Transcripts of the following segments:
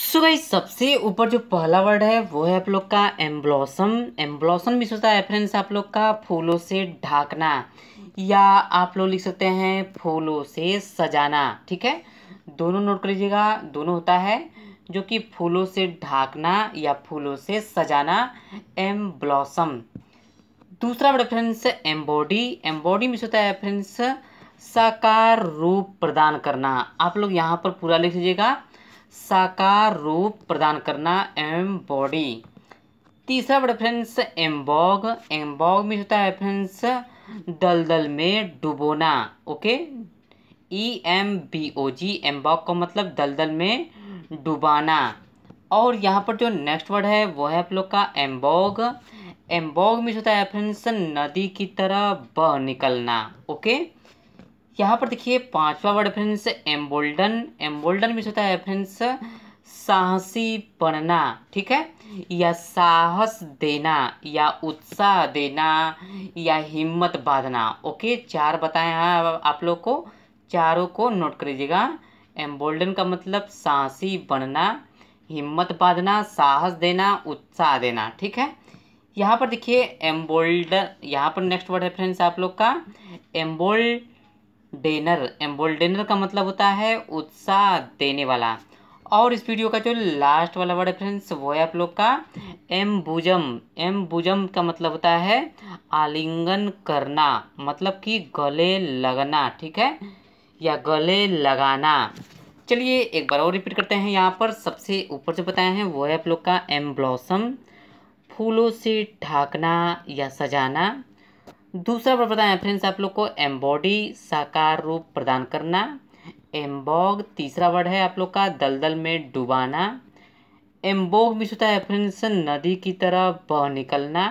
सो so guys सबसे ऊपर जो पहला वर्ड है वो है आप लोग का एम्ब्लॉसम एम्ब्लॉसम भी सोचता है फ्रेंड्स आप लोग का फूलों से ढाकना या आप लोग लिख सकते हैं फूलों से सजाना ठीक है दोनों नोट कर लीजिएगा दोनों होता है जो कि फूलों से ढाकना या फूलों से सजाना एम्ब्लॉसम दूसरा वर्ड फ्रेंड्स एम्बॉडी एम्बॉडी में सोचता है फ्रेंड्स साकार रूप प्रदान करना आप लोग यहाँ पर पूरा लिख लीजिएगा साकार रूप प्रदान करना बॉडी तीसरा वर्ड फ्रेंड्स एम्बॉग एम्बॉग में होता है फ्रेंड्स दलदल में डुबोना okay E M B O G embog का मतलब दलदल में डुबाना और यहाँ पर जो नेक्स्ट वर्ड है वो है आप लोग का एम्बॉग एम्बॉग में होता है फ्रेंड्स नदी की तरह बह निकलना ओके यहाँ पर देखिए पांचवा वर्ड फ्रेंड्स एम्बोल्डन एम्बोल्डन भी होता है फ्रेंड्स साहसी बनना ठीक है या साहस देना या उत्साह देना या हिम्मत बांधना ओके चार बताए हैं आप लोग को चारों को नोट कर लीजिएगा एम्बोल्डन का मतलब साहसी बनना हिम्मत बांधना साहस देना उत्साह देना ठीक है यहाँ पर देखिए एम्बोल्ड यहाँ पर नेक्स्ट वर्ड है फ्रेंड्स आप लोग का एम्बोल्ड डेनर एम्बोल्डेनर का मतलब होता है उत्साह देने वाला और इस वीडियो का जो लास्ट वाला वर्ड है फ्रेंड्स वो है आप लोग का एम्बुजम एम्बुजम का मतलब होता है आलिंगन करना मतलब कि गले लगना ठीक है या गले लगाना चलिए एक बार और रिपीट करते हैं यहाँ पर सबसे ऊपर जो बताए हैं वो है आप लोग का एम्ब्लॉसम फूलों से ढाकना या सजाना दूसरा वर्ड बताएं फ्रेंड्स आप लोग को एम्बॉडी साकार रूप प्रदान करना एम्बॉग तीसरा वर्ड है आप लोग का दलदल में डुबाना एम्बोग मिस होता है फ्रेंड्स नदी की तरह बह निकलना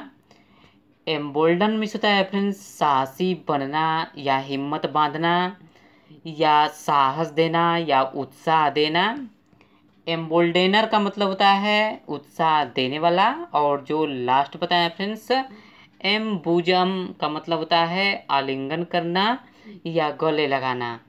एम्बोल्डन मिस होता है फ्रेंड्स साहसी बनना या हिम्मत बांधना या साहस देना या उत्साह देना एम्बोल्डेनर का मतलब होता है उत्साह देने वाला और जो लास्ट बताया फ्रेंड्स एम्बुजम का मतलब होता है आलिंगन करना या गले लगाना